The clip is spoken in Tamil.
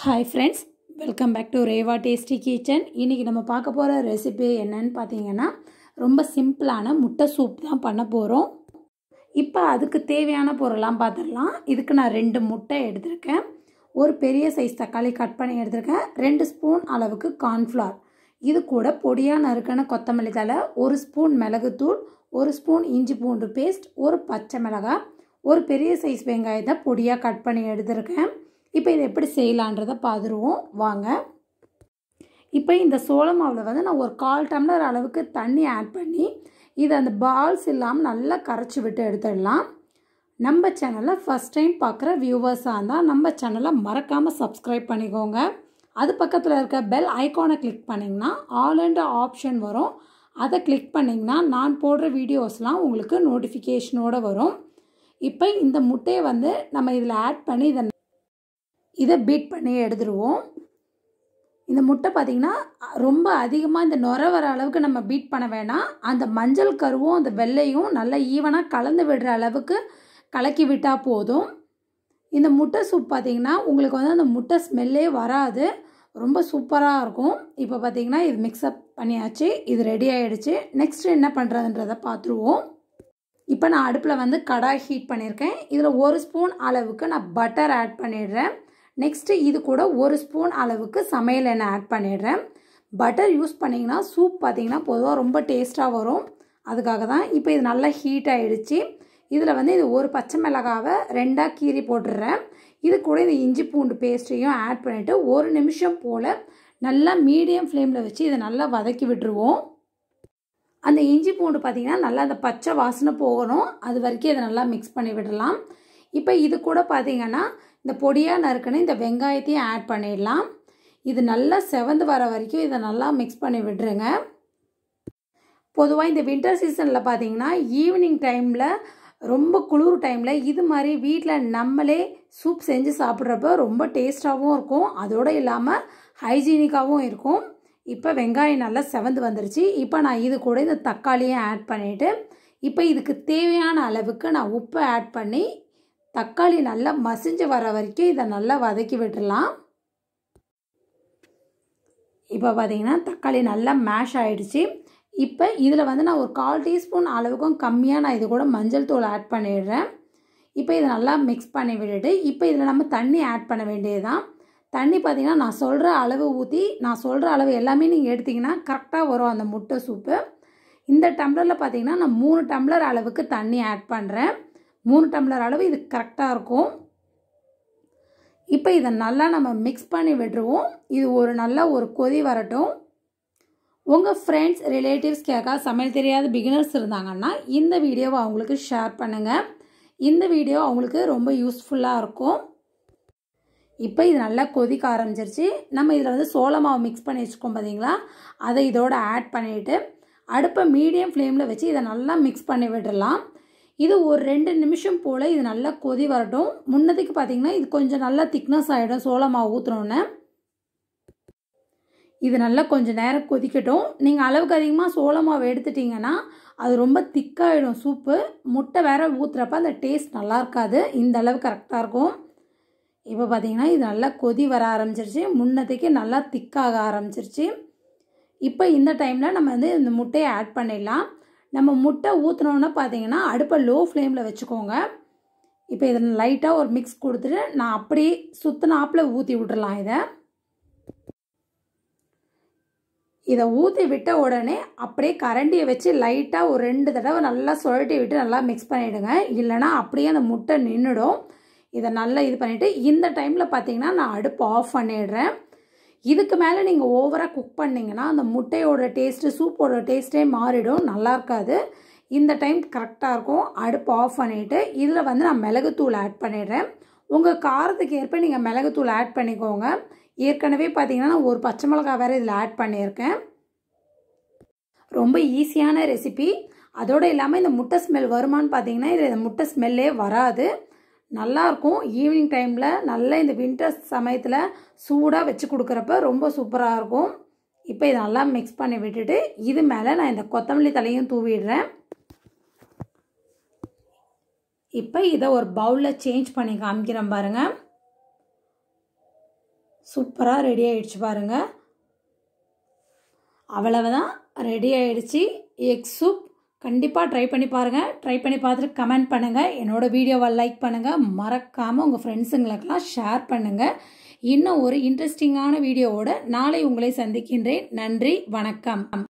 hi friends welcome back to Reva tasty kitchen இன்றைக்கி நம்ம பார்க்க போகிற ரெசிபி என்னன்னு பார்த்தீங்கன்னா ரொம்ப சிம்பிளான முட்டை சூப் தான் பண்ண போகிறோம் இப்போ அதுக்கு தேவையான பொருளாம் பார்த்துடலாம் இதுக்கு நான் ரெண்டு முட்டை எடுத்திருக்கேன் ஒரு பெரிய சைஸ் தக்காளி கட் பண்ணி எடுத்திருக்கேன் ரெண்டு ஸ்பூன் அளவுக்கு கார்ன்ஃப்ளவர் இது கூட பொடியாக நறுக்கின கொத்தமல்லி தலை ஒரு ஸ்பூன் மிளகுத்தூள் ஒரு ஸ்பூன் இஞ்சி பூண்டு பேஸ்ட் ஒரு பச்சை மிளகாய் ஒரு பெரிய சைஸ் வெங்காயத்தை பொடியாக கட் பண்ணி எடுத்திருக்கேன் இப்போ இதை எப்படி செய்யலான்றதை பார்த்துருவோம் வாங்க இப்போ இந்த சோள மாவில் வந்து நான் ஒரு கால் டம்ளர் அளவுக்கு தண்ணி ஆட் பண்ணி இதை அந்த பால்ஸ் இல்லாமல் நல்லா கரைச்சி விட்டு எடுத்துடலாம் நம்ம சேனலில் ஃபஸ்ட் டைம் பார்க்குற வியூவர்ஸாக இருந்தால் நம்ம சேனலை மறக்காமல் சப்ஸ்கிரைப் பண்ணிக்கோங்க அது பக்கத்தில் இருக்க பெல் ஐக்கானை கிளிக் பண்ணிங்கன்னா அண்ட் ஆப்ஷன் வரும் அதை கிளிக் பண்ணிங்கன்னா நான் போடுற வீடியோஸ்லாம் உங்களுக்கு நோட்டிஃபிகேஷனோடு வரும் இப்போ இந்த முட்டையை வந்து நம்ம இதில் ஆட் பண்ணி இதை இதை பீட் பண்ணி எடுத்துருவோம் இந்த முட்டை பார்த்திங்கன்னா ரொம்ப அதிகமாக இந்த நுர வர அளவுக்கு நம்ம பீட் பண்ண வேணாம் அந்த மஞ்சள் கருவும் அந்த வெள்ளையும் நல்லா ஈவனாக கலந்து விடுற அளவுக்கு கலக்கி விட்டால் போதும் இந்த முட்டை சூப் பார்த்திங்கன்னா உங்களுக்கு வந்து அந்த முட்டை ஸ்மெல்லே வராது ரொம்ப சூப்பராக இருக்கும் இப்போ பார்த்திங்கன்னா இது மிக்ஸ்அப் பண்ணியாச்சு இது ரெடி ஆகிடுச்சு நெக்ஸ்ட் என்ன பண்ணுறதுன்றதை பார்த்துருவோம் இப்போ நான் அடுப்பில் வந்து கடாய் ஹீட் பண்ணியிருக்கேன் இதில் ஒரு ஸ்பூன் அளவுக்கு நான் பட்டர் ஆட் பண்ணிடுறேன் நெக்ஸ்ட்டு இது கூட ஒரு ஸ்பூன் அளவுக்கு சமையல் எண்ணெய் ஆட் பண்ணிடுறேன் பட்டர் யூஸ் பண்ணிங்கன்னா சூப் பார்த்திங்கன்னா பொதுவாக ரொம்ப டேஸ்ட்டாக வரும் அதுக்காக தான் இப்போ இது நல்லா ஹீட் ஆகிடுச்சு இதில் வந்து இது ஒரு பச்சை மிளகாவை ரெண்டாக கீறி போட்டுடுறேன் இது கூட இந்த இஞ்சி பூண்டு பேஸ்ட்டையும் ஆட் பண்ணிவிட்டு ஒரு நிமிஷம் போல் நல்லா மீடியம் ஃப்ளேமில் வச்சு இதை நல்லா வதக்கி விட்டுருவோம் அந்த இஞ்சி பூண்டு பார்த்திங்கன்னா நல்லா அந்த பச்சை வாசனை போகணும் அது வரைக்கும் இதை நல்லா மிக்ஸ் பண்ணி விடலாம் இப்போ இது கூட பார்த்திங்கன்னா இந்த பொடியாக நறுக்குன்னு இந்த வெங்காயத்தையும் ஆட் பண்ணிடலாம் இது நல்லா செவந்து வர வரைக்கும் இதை நல்லா மிக்ஸ் பண்ணி விட்டுருங்க பொதுவாக இந்த வின்டர் சீசனில் பார்த்தீங்கன்னா ஈவினிங் டைமில் ரொம்ப குளிர் டைமில் இது மாதிரி வீட்டில் நம்மளே சூப் செஞ்சு சாப்பிட்றப்ப ரொம்ப டேஸ்ட்டாகவும் இருக்கும் அதோடு இல்லாமல் ஹைஜீனிக்காகவும் இருக்கும் இப்போ வெங்காயம் நல்லா செவந்து வந்துருச்சு இப்போ நான் இது கூட இந்த தக்காளியும் ஆட் பண்ணிவிட்டு இப்போ இதுக்கு தேவையான அளவுக்கு நான் உப்பு ஆட் பண்ணி தக்காளி நல்லா மசிஞ்சு வர வரைக்கும் இதை நல்லா வதக்கி விட்டுடலாம் இப்போ பார்த்தீங்கன்னா தக்காளி நல்லா மேஷ் ஆகிடுச்சி இப்போ இதில் வந்து நான் ஒரு கால் டீஸ்பூன் அளவுக்கும் கம்மியாக நான் இது கூட மஞ்சள் தூள் ஆட் பண்ணிடுறேன் இப்போ இதை நல்லா மிக்ஸ் பண்ணி விட்டுட்டு இப்போ இதில் நம்ம தண்ணி ஆட் பண்ண வேண்டியது தான் தண்ணி பார்த்திங்கன்னா நான் சொல்கிற அளவு ஊற்றி நான் சொல்கிற அளவு எல்லாமே நீங்கள் எடுத்திங்கன்னா கரெக்டாக வரும் அந்த முட்டை சூப்பு இந்த டம்ளரில் பார்த்திங்கன்னா நான் மூணு டம்ளர் அளவுக்கு தண்ணி ஆட் பண்ணுறேன் மூணு டம்ளர் அளவு இது கரெக்டாக இருக்கும் இப்போ இதை நல்லா நம்ம மிக்ஸ் பண்ணி விட்டுருவோம் இது ஒரு நல்ல ஒரு கொதி வரட்டும் உங்கள் ஃப்ரெண்ட்ஸ் ரிலேட்டிவ்ஸ் கேட்க சமையல் தெரியாத பிகினர்ஸ் இருந்தாங்கன்னா இந்த வீடியோவை அவங்களுக்கு ஷேர் பண்ணுங்கள் இந்த வீடியோ அவங்களுக்கு ரொம்ப யூஸ்ஃபுல்லாக இருக்கும் இப்போ இது நல்லா கொதிக்க ஆரம்பிச்சிருச்சு நம்ம இதில் வந்து சோள மாவு மிக்ஸ் பண்ணி வச்சுக்கோம் பார்த்தீங்களா அதை இதோடு ஆட் பண்ணிவிட்டு அடுப்பை மீடியம் ஃப்ளேமில் வச்சு இதை நல்லா மிக்ஸ் பண்ணி விடலாம் இது ஒரு ரெண்டு நிமிஷம் போல் இது நல்லா கொதி வரட்டும் முன்னதுக்கு பார்த்திங்கன்னா இது கொஞ்சம் நல்லா திக்னஸ் ஆகிடும் சோளமாக ஊற்றுனோன்னே இது நல்லா கொஞ்சம் நேரம் கொதிக்கட்டும் நீங்கள் அளவுக்கு அதிகமாக சோளமாக எடுத்துட்டிங்கன்னா அது ரொம்ப திக்காகிடும் சூப்பு முட்டை வேற ஊற்றுறப்ப அந்த டேஸ்ட் நல்லா இருக்காது இந்த அளவு கரெக்டாக இருக்கும் இப்போ பார்த்திங்கன்னா இது நல்லா கொதி வர ஆரம்பிச்சிருச்சு முன்னத்துக்கு நல்லா திக்காக ஆரம்பிச்சிருச்சு இப்போ இந்த டைமில் நம்ம வந்து இந்த முட்டையை ஆட் பண்ணிடலாம் நம்ம முட்டை ஊற்றினோன்னு பார்த்தீங்கன்னா அடுப்பை லோ ஃப்ளேமில் வச்சுக்கோங்க இப்போ இதை லைட்டாக ஒரு மிக்ஸ் கொடுத்துட்டு நான் அப்படி சுத்தினாப்பில் ஊற்றி விட்றலாம் இதை இதை ஊற்றி விட்ட உடனே அப்படியே கரண்டியை வச்சு லைட்டாக ஒரு ரெண்டு தடவை நல்லா சுழட்டி விட்டு நல்லா மிக்ஸ் பண்ணிவிடுங்க இல்லைனா அப்படியே அந்த முட்டை நின்றுடும் இதை நல்லா இது பண்ணிவிட்டு இந்த டைமில் பார்த்தீங்கன்னா நான் அடுப்பு ஆஃப் பண்ணிடுறேன் இதுக்கு மேலே நீங்கள் ஓவராக குக் பண்ணிங்கன்னா அந்த முட்டையோட டேஸ்ட்டு சூப்போட டேஸ்ட்டே மாறிடும் நல்லா இருக்காது இந்த டைம் கரெக்டாக இருக்கும் அடுப்பு ஆஃப் பண்ணிவிட்டு இதில் வந்து நான் மிளகுத்தூள் ஆட் பண்ணிடுறேன் உங்கள் காரத்துக்கு ஏற்ப நீங்கள் மிளகுத்தூள் ஆட் பண்ணிக்கோங்க ஏற்கனவே பார்த்தீங்கன்னா நான் ஒரு பச்சை மிளகா வேறு இதில் ஆட் பண்ணியிருக்கேன் ரொம்ப ஈஸியான ரெசிபி அதோடு இல்லாமல் இந்த முட்டை ஸ்மெல் வருமானு பார்த்தீங்கன்னா இதில் இந்த முட்டை ஸ்மெல்லே வராது நல்லாயிருக்கும் ஈவினிங் டைமில் நல்லா இந்த வின்டர் சமயத்தில் சூடாக வச்சு கொடுக்குறப்ப ரொம்ப சூப்பராக இருக்கும் இப்போ இதை நல்லா மிக்ஸ் பண்ணி விட்டுட்டு இது மேலே நான் இந்த கொத்தமல்லி தலையும் தூவிடுறேன் இப்போ இதை ஒரு பவுலில் சேஞ்ச் பண்ணி காமிக்கிறேன் பாருங்கள் சூப்பராக ரெடி ஆகிடுச்சு பாருங்கள் தான் ரெடி ஆகிடுச்சி எக் சூப் கண்டிப்பாக ட்ரை பண்ணி பாருங்கள் ட்ரை பண்ணி பார்த்துட்டு கமெண்ட் பண்ணுங்கள் என்னோடய வீடியோவை லைக் பண்ணுங்கள் மறக்காமல் உங்கள் ஃப்ரெண்ட்ஸுங்களுக்கெல்லாம் ஷேர் பண்ணுங்கள் இன்னும் ஒரு இன்ட்ரெஸ்டிங்கான வீடியோவோடு நாளை உங்களை சந்திக்கின்றேன் நன்றி வணக்கம்